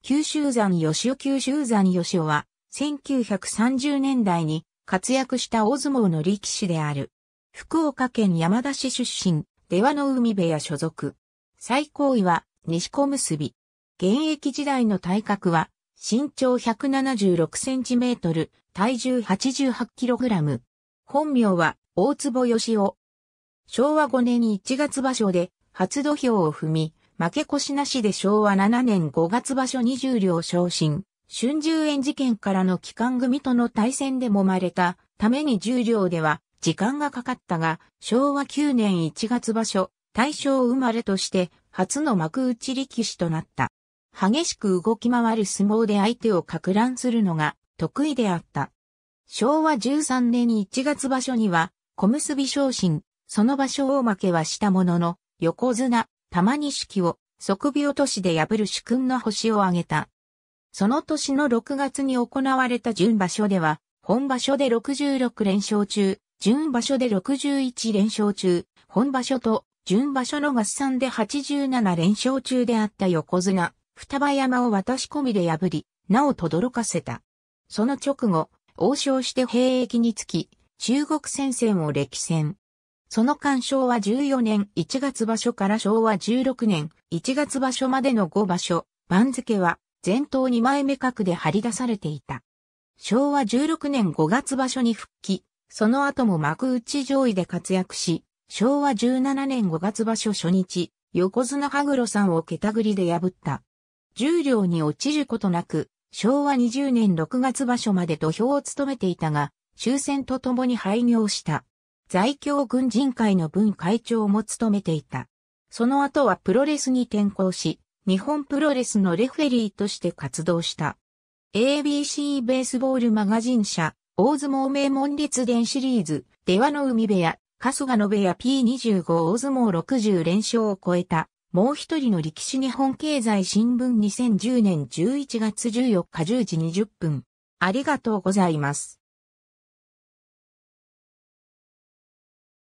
九州山吉尾九州山吉尾は、1930年代に活躍した大相撲の力士である。福岡県山田市出身、出羽の海部屋所属。最高位は、西小結。現役時代の体格は、身長176センチメートル、体重88キログラム。本名は、大坪義雄。昭和5年1月場所で、初土俵を踏み、負け越しなしで昭和7年5月場所20両昇進、春秋園事件からの期間組との対戦で揉まれたために10両では時間がかかったが、昭和9年1月場所、大正生まれとして初の幕内力士となった。激しく動き回る相撲で相手を格乱するのが得意であった。昭和13年1月場所には小結昇進、その場所を負けはしたものの、横綱、玉式を即落都市で破る主君の星を挙げた。その年の6月に行われた準場所では、本場所で66連勝中、準場所で61連勝中、本場所と準場所の合算で87連勝中であった横綱、双葉山を渡し込みで破り、なお轟かせた。その直後、王将して兵役につき、中国戦線を歴戦。その間昭は14年1月場所から昭和16年1月場所までの5場所、番付は前頭2枚目角で張り出されていた。昭和16年5月場所に復帰、その後も幕内上位で活躍し、昭和17年5月場所初日、横綱羽黒さんを桁繰りで破った。重量に落ちることなく、昭和20年6月場所まで土俵を務めていたが、終戦とともに廃業した。在京軍人会の分会長も務めていた。その後はプロレスに転向し、日本プロレスのレフェリーとして活動した。ABC ベースボールマガジン社、大相撲名門列伝シリーズ、出羽の海部屋、春日の部屋 P25 大相撲60連勝を超えた、もう一人の力士日本経済新聞2010年11月14日10時20分。ありがとうございます。